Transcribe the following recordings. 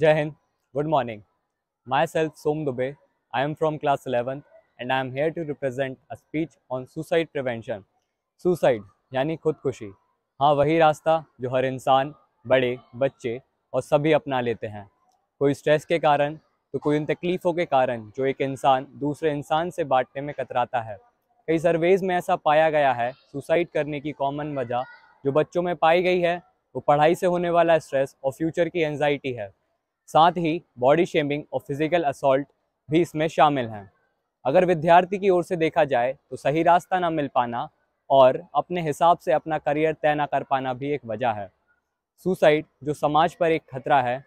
जय Hind good morning myself Som Dubey I am from class 11th and I am here to represent a speech on suicide prevention suicide यानी खुदकुशी हाँ वही रास्ता जो हर इंसान बड़े बच्चे और सभी अपना लेते हैं कोई स्ट्रेस के कारण तो कोई उन तकलीफ़ों के कारण जो एक इंसान दूसरे इंसान से बांटने में कतराता है कई सर्वेज में ऐसा पाया गया है सुसाइड करने की कॉमन वजह जो बच्चों में पाई गई है वो पढ़ाई से होने वाला स्ट्रेस और फ्यूचर की एनजाइटी है साथ ही बॉडी शेमिंग और फिजिकल असॉल्ट भी इसमें शामिल हैं अगर विद्यार्थी की ओर से देखा जाए तो सही रास्ता ना मिल पाना और अपने हिसाब से अपना करियर तय ना कर पाना भी एक वजह है सुसाइड जो समाज पर एक खतरा है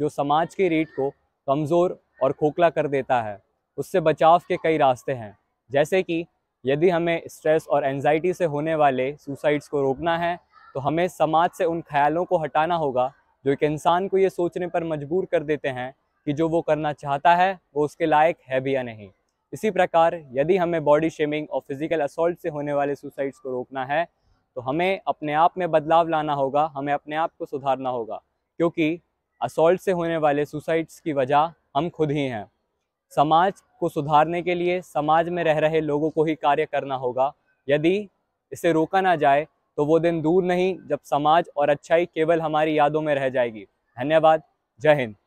जो समाज की रीट को कमज़ोर और खोखला कर देता है उससे बचाव के कई रास्ते हैं जैसे कि यदि हमें स्ट्रेस और एनजाइटी से होने वाले सुसाइड्स को रोकना है तो हमें समाज से उन ख्यालों को हटाना होगा जो एक इंसान को ये सोचने पर मजबूर कर देते हैं कि जो वो करना चाहता है वो उसके लायक है भी या नहीं इसी प्रकार यदि हमें बॉडी शेमिंग और फिजिकल असोल्ट से होने वाले सुसाइड्स को रोकना है तो हमें अपने आप में बदलाव लाना होगा हमें अपने आप को सुधारना होगा क्योंकि असोल्ट से होने वाले सुसाइड्स की वजह हम खुद ही हैं समाज को सुधारने के लिए समाज में रह रहे लोगों को ही कार्य करना होगा यदि इसे रोका ना जाए तो वो दिन दूर नहीं जब समाज और अच्छाई केवल हमारी यादों में रह जाएगी धन्यवाद जय हिंद